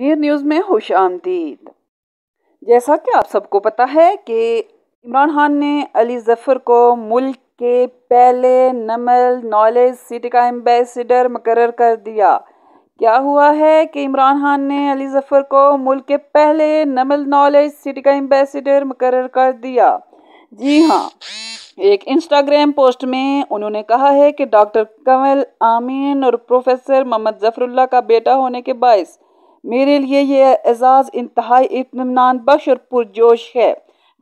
Mir news में खुश आमदीद जैसा कि आप सबको पता है कि इमरान खान ने अली जफ़र को मुल्क के पहले नमल नॉलेज सिटी का एम्बेसडर मुकर कर दिया क्या हुआ है कि इमरान खान ने अली जफ़र को मुल्क के पहले नमल नॉलेज सिटी का एम्बेसडर मुकर कर दिया जी हाँ एक इंस्टाग्राम पोस्ट में उन्होंने कहा है कि डॉक्टर कंवल आमीन और प्रोफेसर मोहम्मद जफरुल्ला का बेटा होने के बायस मेरे लिए ये एजाज़ इंतहाई इतमान बख्श और पुरजोश है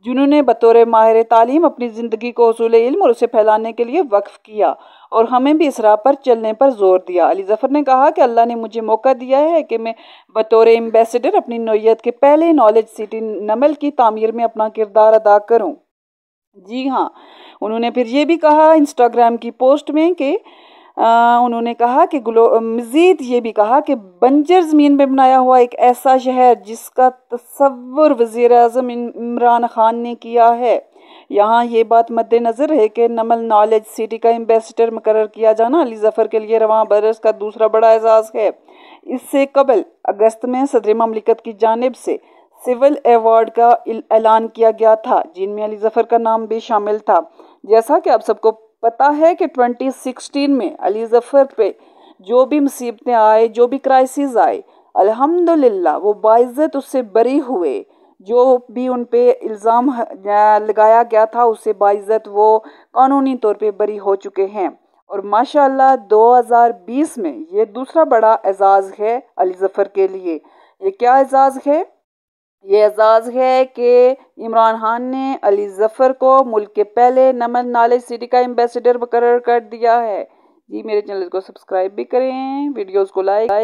जिन्होंने बतौर माहिर तालीम अपनी ज़िंदगी को असूल इल्म और उसे फैलाने के लिए वक्फ़ किया और हमें भी इस राह पर चलने पर ज़ोर दिया अली ज़फ़र ने कहा कि अल्लाह ने मुझे मौका दिया है कि मैं बतौर एम्बेसडर अपनी नोयत के पहले नॉलेज सिटी नमल की तामीर में अपना किरदार अदा करूँ जी हाँ उन्होंने फिर ये भी कहा इंस्टाग्राम की पोस्ट में कि आ, उन्होंने कहा कि ग्लो मज़ीद ये भी कहा कि बंजर ज़मीन में बनाया हुआ एक ऐसा शहर जिसका तस्वुर वज़ी अजम इमरान ख़ान ने किया है यहाँ ये बात मद्द नज़र है कि नमल नॉलेज सिटी का एम्बेसडर मुकर किया जाना अली जफ़र के लिए रवान बरस का दूसरा बड़ा एजाज़ है इससे कबल अगस्त में सदर ममलिकत की जानब से सिविल एवॉर्ड का ऐलान किया गया था जिनमें अली जफ़र का नाम भी शामिल था जैसा कि आप सबको पता है कि 2016 में अली ज़फ़र पे जो भी मुसीबतें आए जो भी क्राइसिस आए अल्हम्दुलिल्लाह वो बाइज़त उससे बरी हुए जो भी उन पे इल्ज़ाम लगाया गया था उससे बाइज़त वो कानूनी तौर पे बरी हो चुके हैं और माशाल्लाह 2020 में ये दूसरा बड़ा एजाज़ है अली ज़फ़र के लिए ये क्या एजाज़ है ये एजाज़ है कि इमरान खान ने अली जफ़र को मुल्क के पहले नमन नॉलेज सिटी का एम्बेसडर मुकर कर दिया है जी मेरे चैनल को सब्सक्राइब भी करें वीडियोज को लाइक